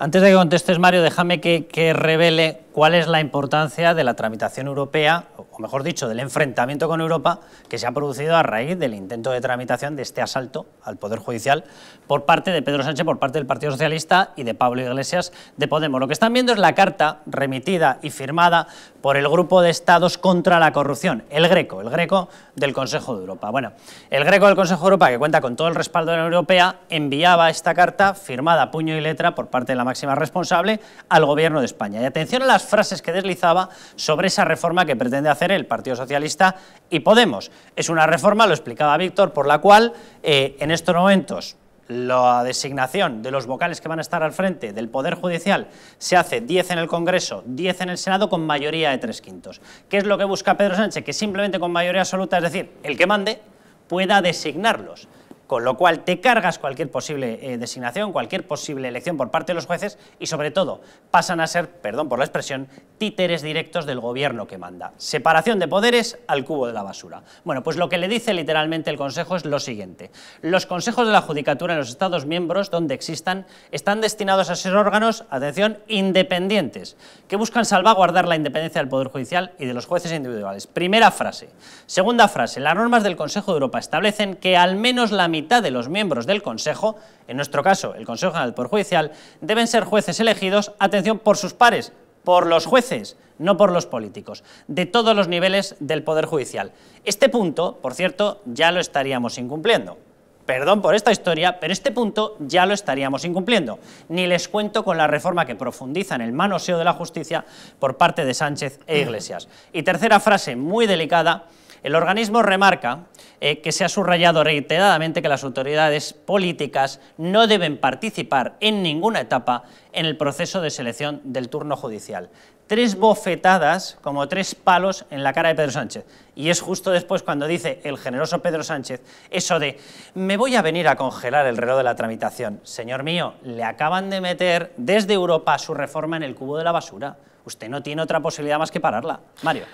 Antes de que contestes, Mario, déjame que, que revele cuál es la importancia de la tramitación europea, o mejor dicho, del enfrentamiento con Europa que se ha producido a raíz del intento de tramitación de este asalto al Poder Judicial por parte de Pedro Sánchez, por parte del Partido Socialista y de Pablo Iglesias de Podemos. Lo que están viendo es la carta remitida y firmada por el Grupo de Estados contra la Corrupción, el Greco, el Greco del Consejo de Europa. Bueno, el Greco del Consejo de Europa, que cuenta con todo el respaldo de la Unión Europea, enviaba esta carta firmada puño y letra por parte de la máxima responsable al Gobierno de España. Y atención a la frases que deslizaba sobre esa reforma que pretende hacer el Partido Socialista y Podemos. Es una reforma, lo explicaba Víctor, por la cual eh, en estos momentos la designación de los vocales que van a estar al frente del Poder Judicial se hace 10 en el Congreso, 10 en el Senado con mayoría de tres quintos. ¿Qué es lo que busca Pedro Sánchez? Que simplemente con mayoría absoluta, es decir, el que mande, pueda designarlos con lo cual te cargas cualquier posible eh, designación, cualquier posible elección por parte de los jueces y sobre todo pasan a ser, perdón por la expresión, títeres directos del gobierno que manda. Separación de poderes al cubo de la basura. Bueno, pues lo que le dice literalmente el Consejo es lo siguiente. Los consejos de la Judicatura en los Estados miembros donde existan están destinados a ser órganos, atención, independientes, que buscan salvaguardar la independencia del Poder Judicial y de los jueces individuales. Primera frase. Segunda frase. Las normas del Consejo de Europa establecen que al menos la mitad mitad de los miembros del Consejo, en nuestro caso el Consejo General Poder Judicial, deben ser jueces elegidos, atención, por sus pares, por los jueces, no por los políticos, de todos los niveles del Poder Judicial. Este punto, por cierto, ya lo estaríamos incumpliendo. Perdón por esta historia, pero este punto ya lo estaríamos incumpliendo. Ni les cuento con la reforma que profundiza en el manoseo de la justicia por parte de Sánchez e Iglesias. Y tercera frase muy delicada el organismo remarca eh, que se ha subrayado reiteradamente que las autoridades políticas no deben participar en ninguna etapa en el proceso de selección del turno judicial. Tres bofetadas, como tres palos en la cara de Pedro Sánchez. Y es justo después cuando dice el generoso Pedro Sánchez eso de me voy a venir a congelar el reloj de la tramitación. Señor mío, le acaban de meter desde Europa su reforma en el cubo de la basura. Usted no tiene otra posibilidad más que pararla. Mario.